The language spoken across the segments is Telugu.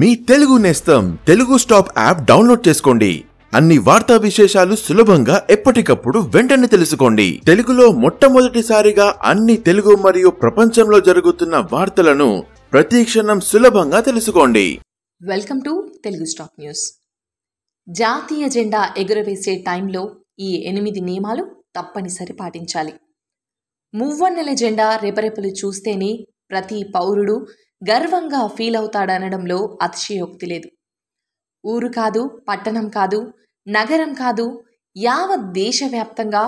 మీ తెలుగు నేస్తం తెలుగు స్టాప్ యాప్ డౌన్లోడ్ చేసుకోండి అన్ని వార్తా విశేషాలు సులభంగా ఎప్పటికప్పుడు వెంటనే తెలుసుకోండి తెలుగులో మొట్టమొదటిసారిగా అన్ని తెలుగు మరియు ప్రపంచంలో జరుగుతున్న వార్తలను ప్రతిక్షణం సులభంగా తెలుసుకోండి welcome to Telugu stop news జాతీయ జెండా ఎగురవేసే టైంలో ఈ ఎనిమిది నియమాలు తప్పనిసరి పాటించాలి మువ్వన్నెల జెండా రెపరెపలు చూస్తేనే ప్రతి పౌరుడు గర్వంగా ఫీల్ అవుతాడనడంలో అతిశయోక్తి లేదు ఊరు కాదు పట్టణం కాదు నగరం కాదు యావత్ దేశవ్యాప్తంగా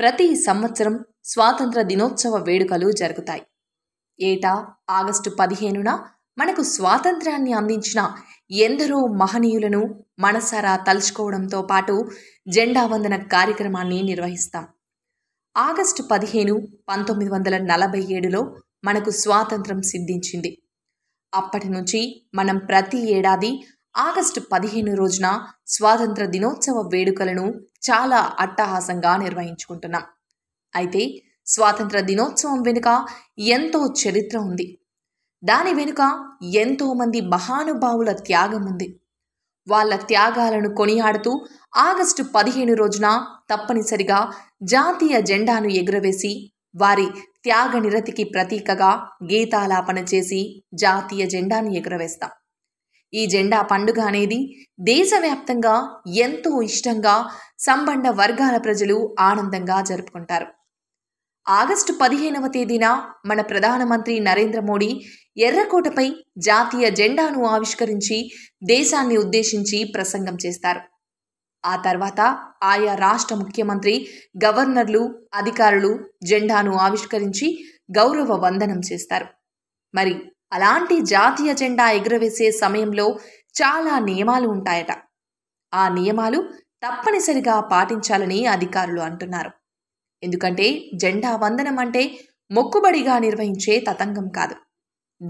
ప్రతి సంవత్సరం స్వాతంత్ర దినోత్సవ వేడుకలు జరుగుతాయి ఏటా ఆగస్టు పదిహేనున మనకు స్వాతంత్రాన్ని అందించిన ఎందరో మహనీయులను మనసారా తలుచుకోవడంతో పాటు జెండా వందన కార్యక్రమాన్ని నిర్వహిస్తాం ఆగస్టు పదిహేను పంతొమ్మిది వందల నలభై ఏడులో మనకు స్వాతంత్రం సిద్ధించింది అప్పటి నుంచి మనం ప్రతి ఏడాది ఆగస్టు పదిహేను రోజున స్వాతంత్ర దినోత్సవ వేడుకలను చాలా అట్టహాసంగా నిర్వహించుకుంటున్నాం అయితే స్వాతంత్ర దినోత్సవం వెనుక ఎంతో చరిత్ర ఉంది దాని వెనుక ఎంతోమంది మహానుభావుల త్యాగం ఉంది వాళ్ళ త్యాగాలను కొనియాడుతూ ఆగస్టు పదిహేను రోజున తప్పనిసరిగా జాతీయ జెండాను ఎగురవేసి వారి త్యాగ నిరతికి ప్రతీకగా గీతాలాపన చేసి జాతీయ జెండాను ఎగురవేస్తాం ఈ జెండా పండుగ అనేది దేశవ్యాప్తంగా ఎంతో ఇష్టంగా సంబంధ వర్గాల ప్రజలు ఆనందంగా జరుపుకుంటారు ఆగస్టు పదిహేనవ తేదీన మన ప్రధానమంత్రి నరేంద్ర మోడీ ఎర్రకోటపై జాతీయ జెండాను ఆవిష్కరించి దేశాన్ని ఉద్దేశించి ప్రసంగం చేస్తారు ఆ తర్వాత ఆయా రాష్ట్ర ముఖ్యమంత్రి గవర్నర్లు అధికారులు జెండాను ఆవిష్కరించి గౌరవ వందనం చేస్తారు మరి అలాంటి జాతీయ జెండా ఎగురవేసే సమయంలో చాలా నియమాలు ఉంటాయట ఆ నియమాలు తప్పనిసరిగా పాటించాలని అధికారులు అంటున్నారు ఎందుకంటే జెండా వందనం అంటే మొక్కుబడిగా నిర్వహించే తతంగం కాదు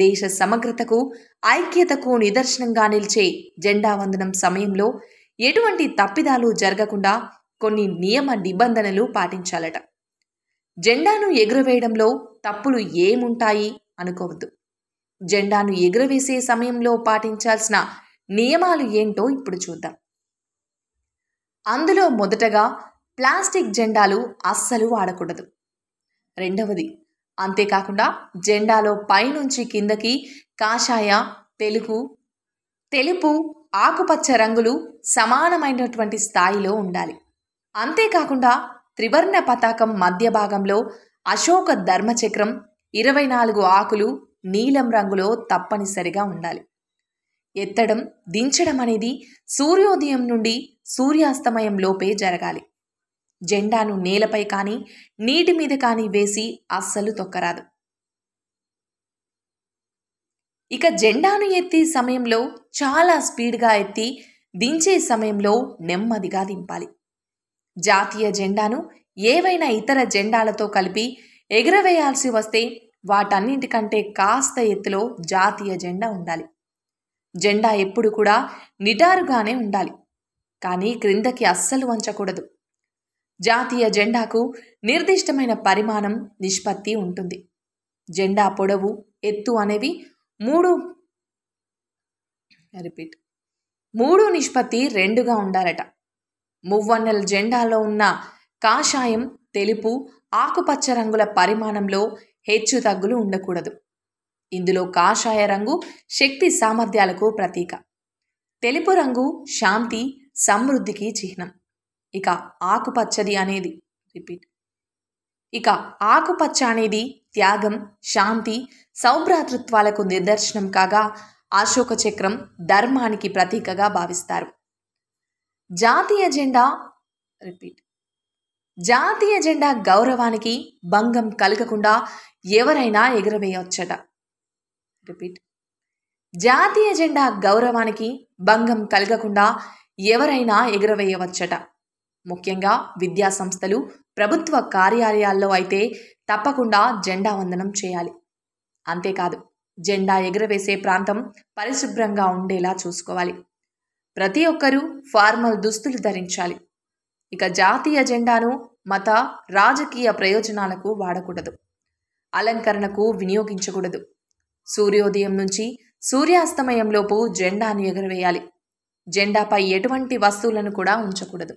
దేశ సమగ్రతకు ఐక్యతకు నిదర్శనంగా నిలిచే జెండా వందనం సమయంలో ఎటువంటి తప్పిదాలు జరగకుండా కొన్ని నియమ నిబంధనలు పాటించాలట జెండాను ఎగురవేయడంలో తప్పులు ఏముంటాయి అనుకోవద్దు జెండాను ఎగురవేసే సమయంలో పాటించాల్సిన నియమాలు ఏంటో ఇప్పుడు చూద్దాం అందులో మొదటగా ప్లాస్టిక్ జెండాలు అస్సలు వాడకూడదు రెండవది అంతేకాకుండా జెండాలో పైనుంచి కిందకి కాషాయ తెలుగు తెలుపు ఆకుపచ్చ రంగులు సమానమైనటువంటి స్థాయిలో ఉండాలి అంతేకాకుండా త్రివర్ణ పతాకం మధ్య భాగంలో అశోక ధర్మచక్రం ఇరవై నాలుగు ఆకులు నీలం రంగులో తప్పనిసరిగా ఉండాలి ఎత్తడం దించడం అనేది సూర్యోదయం నుండి సూర్యాస్తమయం లోపే జరగాలి జెండాను నేలపై కానీ నీటి మీద కానీ వేసి అస్సలు తొక్కరాదు ఇక జెండాను ఎత్తే సమయంలో చాలా స్పీడ్గా ఎత్తి దించే సమయంలో నెమ్మదిగా దింపాలి జాతీయ జెండాను ఏవైనా ఇతర జెండాలతో కలిపి ఎగురవేయాల్సి వస్తే వాటన్నింటికంటే కాస్త ఎత్తులో జాతీయ జెండా ఉండాలి జెండా ఎప్పుడు కూడా నిటారుగానే ఉండాలి కానీ క్రిందకి అస్సలు వంచకూడదు జాతీయ జెండాకు నిర్దిష్టమైన పరిమాణం నిష్పత్తి ఉంటుంది జెండా పొడవు ఎత్తు అనేవి మూడు రిపీట్ మూడు నిష్పత్తి రెండుగా ఉండాలట మువ్వన్నెల జెండాలో ఉన్న కాషాయం తెలుపు ఆకుపచ్చ రంగుల పరిమాణంలో హెచ్చు తగ్గులు ఉండకూడదు ఇందులో కాషాయ రంగు శక్తి సామర్థ్యాలకు ప్రతీక తెలుపు రంగు శాంతి సమృద్ధికి చిహ్నం ఇక ఆకుపచ్చది అనేది రిపీట్ ఇక ఆకుపచ్చ అనేది త్యాగం శాంతి సౌభ్రాతృత్వాలకు నిదర్శనం కాగా అశోక చక్రం ధర్మానికి ప్రతీకగా భావిస్తారు జాతీయ జెండా రిపీట్ జాతీయ జెండా గౌరవానికి భంగం కలగకుండా ఎవరైనా ఎగురవేయవచ్చట రిపీట్ జాతీయ జెండా గౌరవానికి భంగం కలగకుండా ఎవరైనా ఎగురవేయవచ్చట ముఖ్యంగా విద్యా సంస్థలు ప్రభుత్వ కార్యాలయాల్లో అయితే తప్పకుండా జెండా వందనం చేయాలి అంతేకాదు జెండా ఎగురవేసే ప్రాంతం పరిశుభ్రంగా ఉండేలా చూసుకోవాలి ప్రతి ఒక్కరూ ఫార్మల్ దుస్తులు ధరించాలి ఇక జాతీయ జెండాను మత రాజకీయ ప్రయోజనాలకు వాడకూడదు అలంకరణకు వినియోగించకూడదు సూర్యోదయం నుంచి సూర్యాస్తమయంలోపు జెండాను ఎగురవేయాలి జెండాపై ఎటువంటి వస్తువులను కూడా ఉంచకూడదు